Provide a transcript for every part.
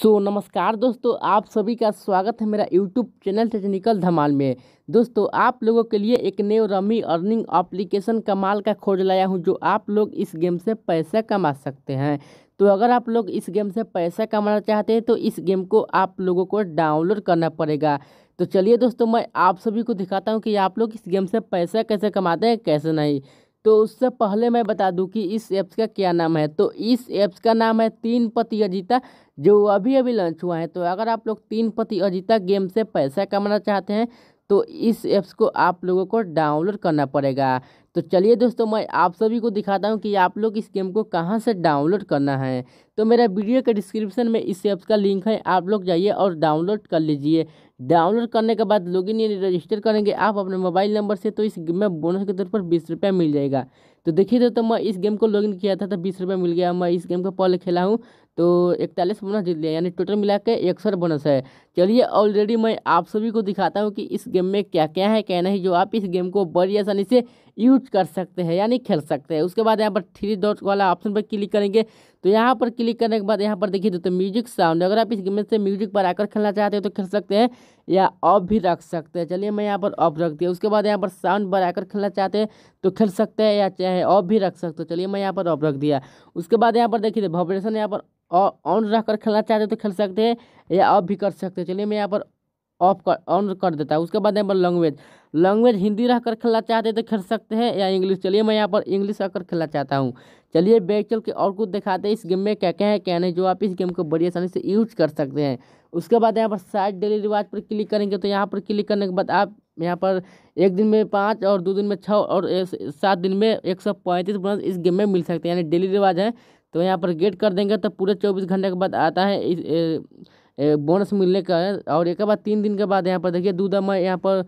सो so, नमस्कार दोस्तों आप सभी का स्वागत है मेरा यूट्यूब चैनल टेक्निकल धमाल में दोस्तों आप लोगों के लिए एक नए रमी अर्निंग एप्लीकेशन कमाल का खोज लाया हूं जो आप लोग इस गेम से पैसा कमा सकते हैं तो अगर आप लोग इस गेम से पैसा कमाना चाहते हैं तो इस गेम को आप लोगों को डाउनलोड करना पड़ेगा तो चलिए दोस्तों मैं आप सभी को दिखाता हूँ कि आप लोग इस गेम से पैसा कैसे कमाते हैं कैसे नहीं तो उससे पहले मैं बता दूं कि इस ऐप्स का क्या नाम है तो इस ऐप्स का नाम है तीन पति अजीता जो अभी अभी लॉन्च हुआ है तो अगर आप लोग तीन पति अजीता गेम से पैसा कमाना चाहते हैं तो इस ऐप्स को आप लोगों को डाउनलोड करना पड़ेगा तो चलिए दोस्तों मैं आप सभी को दिखाता हूँ कि आप लोग इस गेम को कहाँ से डाउनलोड करना है तो मेरा वीडियो के डिस्क्रिप्शन में इस ऐप्स का लिंक है आप लोग जाइए और डाउनलोड कर लीजिए डाउनलोड करने के बाद लॉगिन यानी रजिस्टर करेंगे आप अपने मोबाइल नंबर से तो इस गेम में बोनस के तौर पर बीस रुपया मिल जाएगा तो देखिए दोस्तों तो मैं इस गेम को लॉग किया था तो बीस रुपये मिल गया मैं इस गेम को पहले खेला हूँ तो इकतालीस बोनस जीत लिया यानी टोटल मिला के एक सौ बोनस है चलिए ऑलरेडी मैं आप सभी को दिखाता हूँ कि इस गेम में क्या क्या है क्या नहीं जो आप इस गेम को बड़ी आसानी से यूज कर सकते हैं यानी खेल सकते हैं उसके बाद यहाँ पर थ्री डॉट वाला ऑप्शन पर क्लिक करेंगे तो यहाँ पर क्लिक करने के बाद यहाँ पर देखिए दोस्तों तो म्यूजिक साउंड अगर आप इस गेम से म्यूजिक पर आकर खेलना चाहते हो तो खेल सकते हैं या ऑफ भी रख सकते हैं चलिए मैं यहाँ पर ऑफ रख दिया उसके बाद यहाँ पर साउंड पर आकर खेलना चाहते हैं तो खेल सकते हैं या चाहे ऑफ भी रख सकते हो चलिए मैं यहाँ पर ऑफ रख दिया उसके बाद यहाँ पर देखिए तो वाइब्रेशन यहाँ पर ऑन रख कर खेलना चाहते हैं तो खेल सकते हैं या ऑफ भी कर सकते हैं चलिए मैं यहाँ पर ऑफ कर ऑन कर देता है उसके बाद यहाँ पर लैंग्वेज लैंग्वेज हिंदी रह कर खेलना चाहते हैं तो खेल सकते हैं या इंग्लिश चलिए मैं यहाँ पर इंग्लिश रहकर कर खेलना चाहता हूँ चलिए बैग चल के और कुछ दिखाते हैं इस गेम में क्या क्या है क्या नहीं जो आप इस गेम को बड़ी आसानी से यूज कर सकते हैं उसके बाद यहाँ पर साइड डेली रिवाज पर क्लिक करेंगे तो यहाँ पर क्लिक करने के बाद आप यहाँ पर एक दिन में पाँच और दो दिन में छः और सात दिन में एक सौ पैंतीस बोनस इस गेम में मिल सकते हैं यानी डेली रिवाज है तो यहाँ पर गेट कर देंगे तो पूरे चौबीस घंटे के बाद आता है इस बोनस मिलने का है और एक बाद तीन दिन के बाद यहाँ पर देखिए दूधा मैं यहाँ पर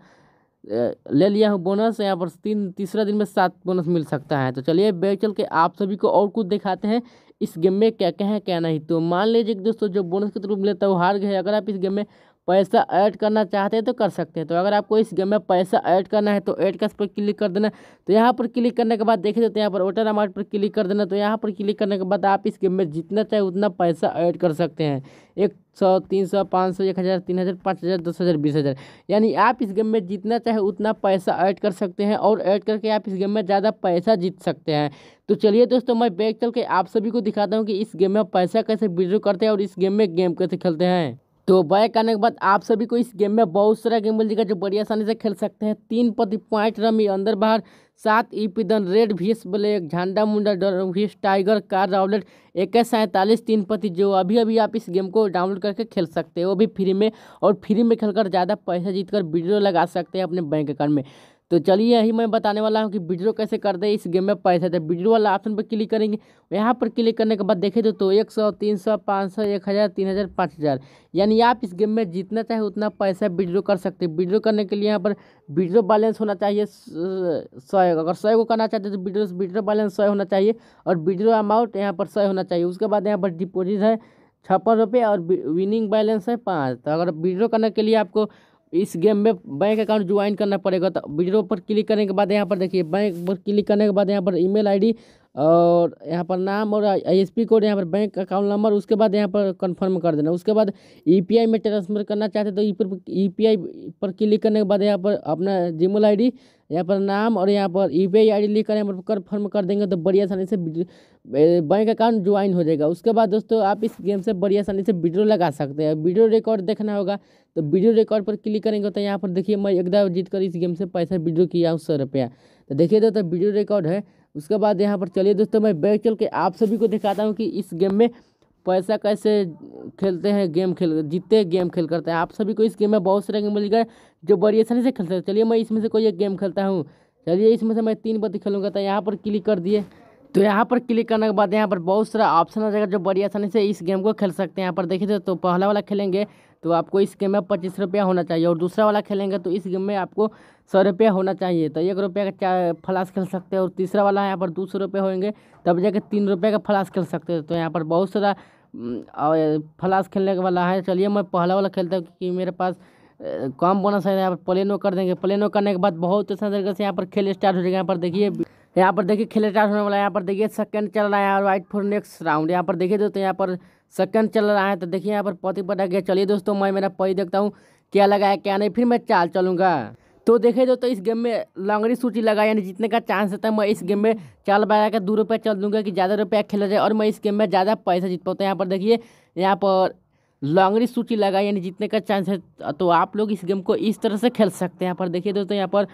ले लिया हूँ बोनस यहाँ पर तीन तीसरा दिन में सात बोनस मिल सकता है तो चलिए बैग चल के आप सभी को और कुछ दिखाते हैं इस गेम में क्या क्या है क्या नहीं तो मान लीजिए दोस्तों जो बोनस के थ्रू मिले तो हार गए अगर आप इस गेम में पैसा ऐड करना चाहते हैं तो कर सकते हैं तो अगर आपको इस गेम में पैसा ऐड करना है तो ऐड का पर क्लिक कर देना तो यहाँ पर क्लिक करने के बाद देखिए तो यहाँ पर वोटर अमाउंट पर क्लिक कर देना तो यहाँ पर क्लिक करने के बाद आप इस गेम में जितना चाहे उतना पैसा ऐड कर सकते हैं एक सौ तीन सौ पाँच सौ एक हज़ार तीन हज़ार पाँच हज़ार दस हज़ार बीस हज़ार यानी आप इस गेम में जितना चाहे उतना पैसा ऐड कर सकते हैं और ऐड करके आप इस गेम में ज़्यादा पैसा जीत सकते हैं तो चलिए दोस्तों मैं बैग चल के आप सभी को दिखाता हूँ कि इस गेम में पैसा कैसे विड्रो करते हैं और इस गेम में गेम कैसे खेलते हैं तो बैक आने के बाद आप सभी को इस गेम में बहुत सारा गेम मिल जाएगा जो बड़ी आसानी से खेल सकते हैं तीन पति पॉइंट रमी अंदर बाहर सात दन रेड भीस ब्लैक झंडा मुंडा डरभीस टाइगर कार राउलेट एक सैंतालीस तीन पति जो अभी अभी आप इस गेम को डाउनलोड करके खेल सकते हैं वो भी फ्री में और फ्री में खेलकर ज़्यादा पैसा जीतकर वीडियो लगा सकते हैं अपने बैंक अकाउंट में तो चलिए यही मैं बताने वाला हूँ कि विड्रो कैसे कर दे इस गेम में पैसे तो विड्रो वाला ऑप्शन पर क्लिक करेंगे यहाँ पर क्लिक करने के बाद देखे तो, तो एक सौ तीन सौ पाँच सौ एक हज़ार तीन हज़ार पाँच हज़ार यानी आप इस गेम में जितना चाहे उतना पैसा विड्रो कर सकते हैं विड्रो करने के लिए यहाँ पर विड्रो बैलेंस होना चाहिए सौ अगर सौ को करना चाहते तो विड्रो विड्रो बैलेंस सौ होना चाहिए और विड्रो अमाउंट यहाँ पर सौ होना चाहिए उसके बाद यहाँ पर डिपोजिट है छप्पन रुपये और विनिंग बैलेंस है पाँच तो अगर विड्रो करने के लिए आपको इस गेम में बैंक अकाउंट ज्वाइन करना पड़ेगा तो वीडियो पर क्लिक करने के बाद यहाँ पर देखिए बैंक पर क्लिक करने के बाद यहाँ पर ईमेल आईडी और यहाँ पर नाम और आईएसपी कोड यहाँ पर बैंक अकाउंट नंबर उसके बाद यहाँ पर कंफर्म कर देना उसके बाद ईपीआई e में ट्रांसफर करना चाहते तो ई e पर ईपीआई e पर क्लिक करने के बाद यहाँ पर अपना जीमेल आईडी यहाँ पर नाम और यहाँ पर यू पी आई लिख कर यहाँ पर कन्फर्म कर देंगे तो बड़ी आसानी से बैंक अकाउंट ज्वाइन हो जाएगा उसके बाद दोस्तों आप इस गेम से बड़ी आसानी से वीडियो लगा सकते हैं वीडियो रिकॉर्ड देखना होगा तो वीडियो रिकॉर्ड पर क्लिक करेंगे तो यहाँ पर देखिए मैं एकदम जीत कर इस गेम से पैसा वीडियो किया हूँ सौ रुपया तो देखिए दोस्तों वीडियो रिकॉर्ड है उसके बाद यहाँ पर चलिए दोस्तों मैं बैग चल के आप सभी को दिखाता हूँ कि इस गेम में पैसा कैसे खेलते हैं गेम खेल जीतते गेम खेल करते हैं आप सभी को इस गेम में बहुत सारे गेम मिल गए जो वेरिएशन से खेलते हैं चलिए मैं इसमें से कोई एक गेम खेलता हूँ चलिए इसमें से मैं तीन बातें खेलूँगा तो यहाँ पर क्लिक कर दिए तो यहाँ पर क्लिक करने के बाद यहाँ पर बहुत सारा ऑप्शन आ जाएगा जो बड़ी आसानी से इस गेम को खेल सकते हैं यहाँ पर देखिए तो पहला वाला खेलेंगे तो आपको इस गेम में पच्चीस रुपया होना चाहिए और दूसरा वाला खेलेंगे तो इस गेम में आपको सौ रुपया होना चाहिए तो एक रुपये का फ्लास खेल सकते हैं और तीसरा वाला यहाँ पर दो सौ रुपये होंगे तब जाके तीन रुपये का फ्लास खेल सकते हैं तो यहाँ पर बहुत सारा फ्लास खेलने वाला है चलिए मैं पहला वाला खेलता हूँ क्योंकि मेरे पास कम बोना चाहिए यहाँ पर प्लेनो कर देंगे प्लेनो करने के बाद बहुत अच्छा तरीके से यहाँ पर खेल स्टार्ट हो जाएगा यहाँ पर देखिए यहाँ पर देखिए खेले स्टार्ट होने वाला है यहाँ पर देखिए सेकंड चल रहा है और वाइट फोर नेक्स्ट राउंड यहाँ पर देखिए दोस्तों यहाँ पर सेकंड चल रहा है तो देखिए यहाँ पर पति पता गया चलिए दोस्तों मैं मेरा पति देखता हूँ क्या लगाया क्या नहीं फिर मैं चाल चलूँगा तो देखिए दोस्तों इस गेम में लंगड़ी सूची लगा यानी जीतने का चांस रहता है मैं इस गेम में चाल बजा कर दो रुपये चल दूंगा कि ज़्यादा रुपया खेला जाए और मैं इस गेम में ज़्यादा पैसा जीत पाता हूँ तो यहाँ पर देखिए यहाँ पर लंगड़ी सूची लगा यानी जीतने का चांस है तो आप लोग इस गेम को इस तरह से खेल सकते हैं यहाँ पर देखिए दोस्तों यहाँ पर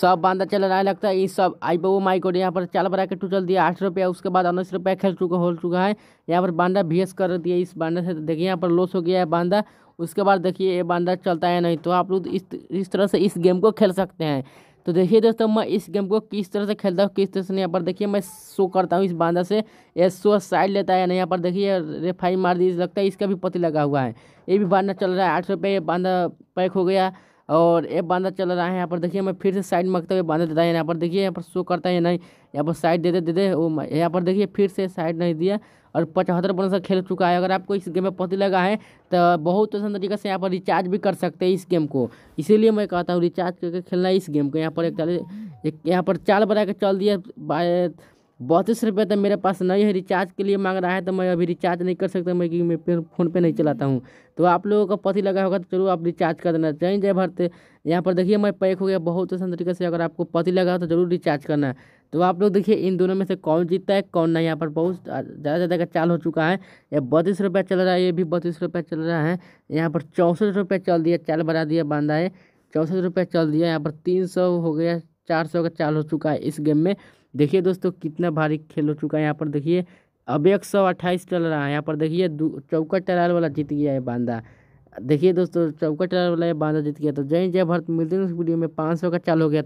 सब बांधा चल रहा है लगता है इस सब आई बो माई गोड यहाँ पर चाल बना के टूटल दिया आठ रुपया उसके बाद उन्नीस रुपया खेल चुका हो चुका है यहाँ पर बांधा भी कर दिया इस बांधा से देखिए यहाँ पर लॉस हो गया है बांधा उसके बाद देखिए ये बांधा चलता है नहीं तो आप लोग इस तरह से इस गेम को खेल सकते हैं तो देखिए दोस्तों मैं इस गेम को किस तरह से खेलता हूँ किस तरह से यहाँ पर देखिए मैं शो करता हूँ इस बांधा से ये शो साइड लेता है ना यहाँ पर देखिए रेफाई मार दी लगता है इसका भी पति लगा हुआ है ये भी बांधा चल रहा है आठ रुपये ये बांधा पैक हो गया और ये बांधा चल रहा है यहाँ पर देखिए मैं फिर से साइड मांगता हुए बांधा देता है यहाँ पर देखिए यहाँ पर शो करता है नहीं यहाँ पर साइड दे दे दे दे वो यहाँ पर देखिए फिर से साइड नहीं दिया और पचहत्तर रन खेल चुका है अगर आपको इस गेम में पति लगा है तो बहुत आसान तरीके से यहाँ पर रिचार्ज भी कर सकते हैं इस गेम को इसीलिए मैं कहता हूँ रिचार्ज करके खेलना इस गेम को यहाँ पर एक यहाँ पर चाल बना के चल दिया बत्तीस रुपये तो मेरे पास नहीं है रिचार्ज के लिए मांग रहा है तो मैं अभी रिचार्ज नहीं कर सकता मैं क्योंकि मैं फ़ोन पे नहीं चलाता हूँ तो आप लोगों का पति लगा होगा तो चलो आप रिचार्ज कर देना जय जय भारत यहाँ पर देखिए मैं पैक हो गया बहुत आसान तरीके से अगर आपको पति लगा हो तो जरूर रिचार्ज करना तो आप लोग देखिए इन दोनों में से कौन जीतता है कौन नहीं यहाँ पर बहुत ज़्यादा ज़्यादा का चाल हो चुका है ये बत्तीस रुपये चल रहा है ये भी बत्तीस रुपये चल रहा है यहाँ पर चौंसठ रुपये चल दिया चाल बढ़ा दिया बांधा है चौंसठ रुपये चल दिया यहाँ पर तीन सौ हो गया चार सौ का चाल हो चुका है इस गेम में देखिए दोस्तों कितना भारी खेल हो चुका है यहाँ पर देखिए अब एक सौ अट्ठाईस चल रहा है यहाँ पर देखिए चौका टराल वाला जीत गया है बांदा देखिए दोस्तों चौका टराल वाला ये बांदा जीत गया तो जय जय भारत मिलते हैं उस वीडियो में पाँच सौ का चाल हो गया